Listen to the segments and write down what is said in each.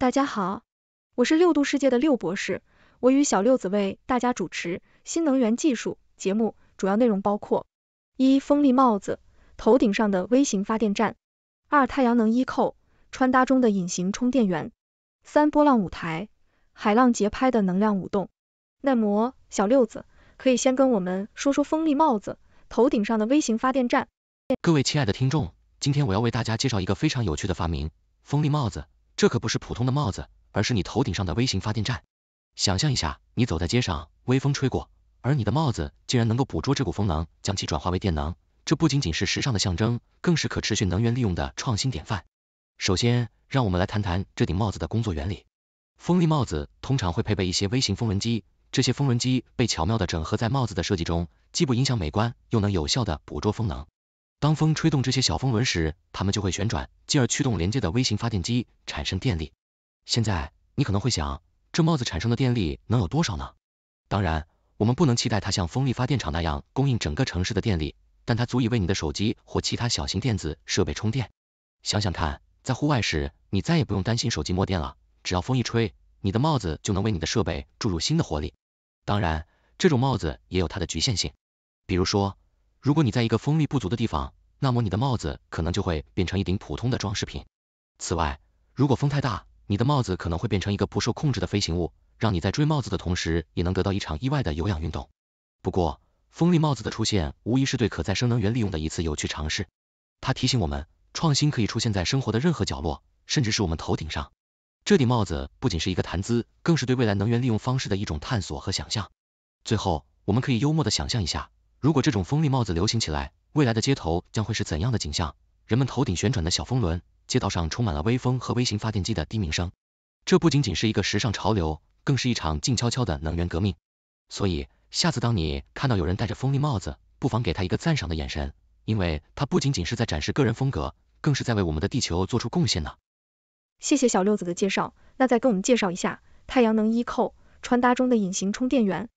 大家好，我是六度世界的六博士，我与小六子为大家主持新能源技术节目，主要内容包括：一、风力帽子，头顶上的微型发电站；二、太阳能衣扣，穿搭中的隐形充电源；三、波浪舞台，海浪节拍的能量舞动。耐磨小六子，可以先跟我们说说风力帽子，头顶上的微型发电站。各位亲爱的听众，今天我要为大家介绍一个非常有趣的发明——风力帽子。这可不是普通的帽子，而是你头顶上的微型发电站。想象一下，你走在街上，微风吹过，而你的帽子竟然能够捕捉这股风能，将其转化为电能。这不仅仅是时尚的象征，更是可持续能源利用的创新典范。首先，让我们来谈谈这顶帽子的工作原理。风力帽子通常会配备一些微型风轮机，这些风轮机被巧妙的整合在帽子的设计中，既不影响美观，又能有效的捕捉风能。当风吹动这些小风轮时，它们就会旋转，进而驱动连接的微型发电机产生电力。现在，你可能会想，这帽子产生的电力能有多少呢？当然，我们不能期待它像风力发电厂那样供应整个城市的电力，但它足以为你的手机或其他小型电子设备充电。想想看，在户外时，你再也不用担心手机没电了，只要风一吹，你的帽子就能为你的设备注入新的活力。当然，这种帽子也有它的局限性，比如说。如果你在一个风力不足的地方，那么你的帽子可能就会变成一顶普通的装饰品。此外，如果风太大，你的帽子可能会变成一个不受控制的飞行物，让你在追帽子的同时也能得到一场意外的有氧运动。不过，风力帽子的出现无疑是对可再生能源利用的一次有趣尝试。它提醒我们，创新可以出现在生活的任何角落，甚至是我们头顶上。这顶帽子不仅是一个谈资，更是对未来能源利用方式的一种探索和想象。最后，我们可以幽默的想象一下。如果这种风力帽子流行起来，未来的街头将会是怎样的景象？人们头顶旋转的小风轮，街道上充满了微风和微型发电机的低鸣声。这不仅仅是一个时尚潮流，更是一场静悄悄的能源革命。所以，下次当你看到有人戴着风力帽子，不妨给他一个赞赏的眼神，因为他不仅仅是在展示个人风格，更是在为我们的地球做出贡献呢。谢谢小六子的介绍，那再跟我们介绍一下太阳能衣扣，穿搭中的隐形充电源。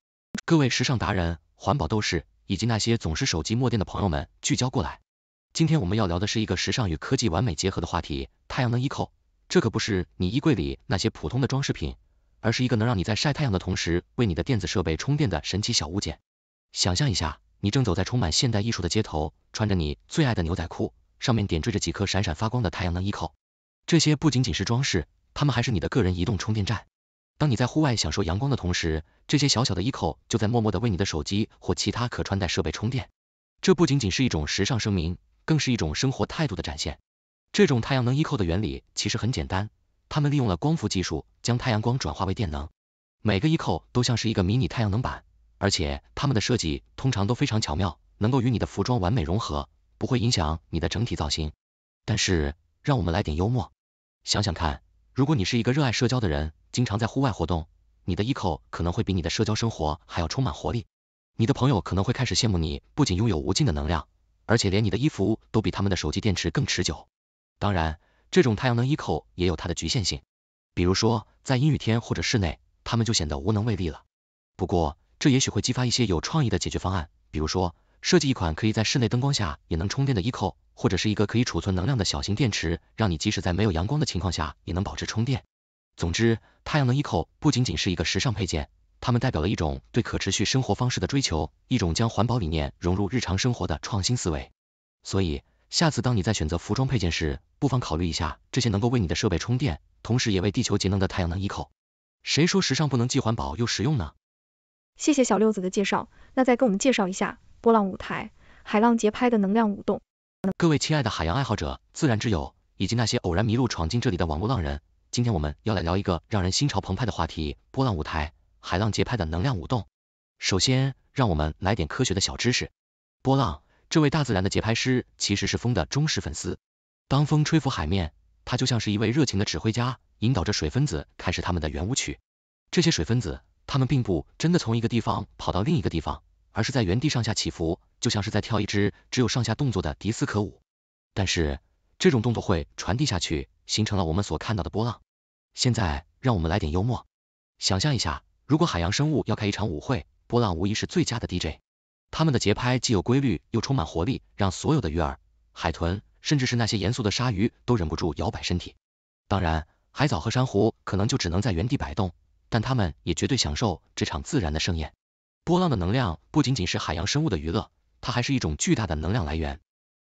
各位时尚达人，环保斗士。以及那些总是手机没电的朋友们聚焦过来。今天我们要聊的是一个时尚与科技完美结合的话题——太阳能衣扣。这可不是你衣柜里那些普通的装饰品，而是一个能让你在晒太阳的同时为你的电子设备充电的神奇小物件。想象一下，你正走在充满现代艺术的街头，穿着你最爱的牛仔裤，上面点缀着几颗闪闪发光的太阳能衣扣。这些不仅仅是装饰，它们还是你的个人移动充电站。当你在户外享受阳光的同时，这些小小的衣扣就在默默的为你的手机或其他可穿戴设备充电。这不仅仅是一种时尚声明，更是一种生活态度的展现。这种太阳能衣扣的原理其实很简单，他们利用了光伏技术，将太阳光转化为电能。每个衣扣都像是一个迷你太阳能板，而且它们的设计通常都非常巧妙，能够与你的服装完美融合，不会影响你的整体造型。但是，让我们来点幽默，想想看，如果你是一个热爱社交的人。经常在户外活动，你的衣扣可能会比你的社交生活还要充满活力。你的朋友可能会开始羡慕你，不仅拥有无尽的能量，而且连你的衣服都比他们的手机电池更持久。当然，这种太阳能衣扣也有它的局限性，比如说在阴雨天或者室内，它们就显得无能为力了。不过，这也许会激发一些有创意的解决方案，比如说设计一款可以在室内灯光下也能充电的衣扣，或者是一个可以储存能量的小型电池，让你即使在没有阳光的情况下也能保持充电。总之，太阳能衣扣不仅仅是一个时尚配件，它们代表了一种对可持续生活方式的追求，一种将环保理念融入日常生活的创新思维。所以，下次当你在选择服装配件时，不妨考虑一下这些能够为你的设备充电，同时也为地球节能的太阳能衣扣。谁说时尚不能既环保又实用呢？谢谢小六子的介绍，那再给我们介绍一下波浪舞台，海浪节拍的能量舞动。各位亲爱的海洋爱好者、自然之友，以及那些偶然迷路闯进这里的网络浪人。今天我们要来聊一个让人心潮澎湃的话题——波浪舞台，海浪节拍的能量舞动。首先，让我们来点科学的小知识。波浪这位大自然的节拍师，其实是风的忠实粉丝。当风吹拂海面，它就像是一位热情的指挥家，引导着水分子开始他们的圆舞曲。这些水分子，它们并不真的从一个地方跑到另一个地方，而是在原地上下起伏，就像是在跳一支只有上下动作的迪斯科舞。但是，这种动作会传递下去，形成了我们所看到的波浪。现在让我们来点幽默，想象一下，如果海洋生物要开一场舞会，波浪无疑是最佳的 DJ。他们的节拍既有规律又充满活力，让所有的鱼儿、海豚，甚至是那些严肃的鲨鱼都忍不住摇摆身体。当然，海藻和珊瑚可能就只能在原地摆动，但他们也绝对享受这场自然的盛宴。波浪的能量不仅仅是海洋生物的娱乐，它还是一种巨大的能量来源。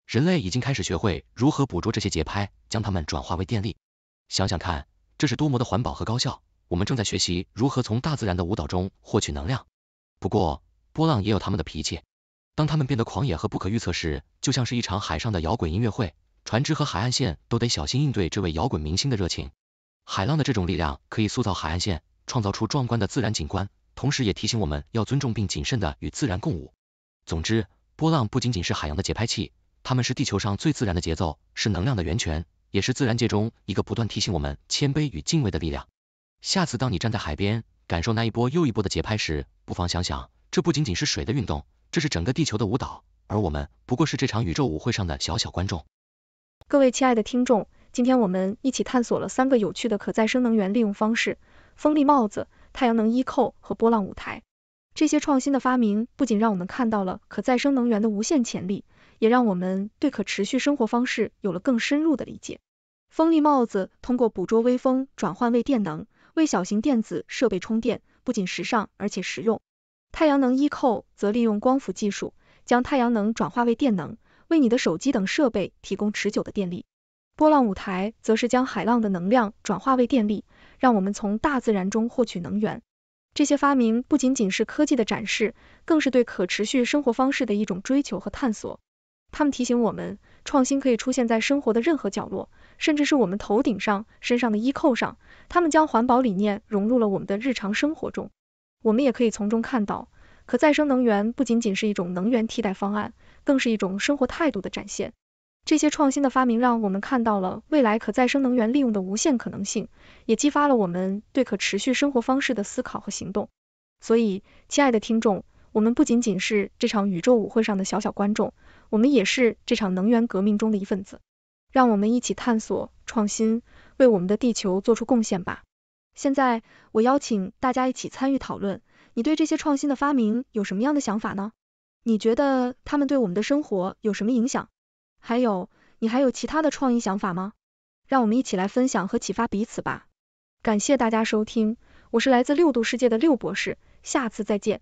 人类已经开始学会如何捕捉这些节拍，将它们转化为电力。想想看。这是多么的环保和高效！我们正在学习如何从大自然的舞蹈中获取能量。不过，波浪也有他们的脾气。当他们变得狂野和不可预测时，就像是一场海上的摇滚音乐会，船只和海岸线都得小心应对这位摇滚明星的热情。海浪的这种力量可以塑造海岸线，创造出壮观的自然景观，同时也提醒我们要尊重并谨慎的与自然共舞。总之，波浪不仅仅是海洋的节拍器，它们是地球上最自然的节奏，是能量的源泉。也是自然界中一个不断提醒我们谦卑与敬畏的力量。下次当你站在海边，感受那一波又一波的节拍时，不妨想想，这不仅仅是水的运动，这是整个地球的舞蹈，而我们不过是这场宇宙舞会上的小小观众。各位亲爱的听众，今天我们一起探索了三个有趣的可再生能源利用方式：风力帽子、太阳能衣扣和波浪舞台。这些创新的发明不仅让我们看到了可再生能源的无限潜力，也让我们对可持续生活方式有了更深入的理解。风力帽子通过捕捉微风转换为电能，为小型电子设备充电，不仅时尚而且实用。太阳能衣扣则利用光伏技术，将太阳能转化为电能，为你的手机等设备提供持久的电力。波浪舞台则是将海浪的能量转化为电力，让我们从大自然中获取能源。这些发明不仅仅是科技的展示，更是对可持续生活方式的一种追求和探索。它们提醒我们。创新可以出现在生活的任何角落，甚至是我们头顶上、身上的衣扣上。他们将环保理念融入了我们的日常生活中。我们也可以从中看到，可再生能源不仅仅是一种能源替代方案，更是一种生活态度的展现。这些创新的发明让我们看到了未来可再生能源利用的无限可能性，也激发了我们对可持续生活方式的思考和行动。所以，亲爱的听众，我们不仅仅是这场宇宙舞会上的小小观众，我们也是这场能源革命中的一份子。让我们一起探索创新，为我们的地球做出贡献吧。现在，我邀请大家一起参与讨论，你对这些创新的发明有什么样的想法呢？你觉得他们对我们的生活有什么影响？还有，你还有其他的创意想法吗？让我们一起来分享和启发彼此吧。感谢大家收听，我是来自六度世界的六博士，下次再见。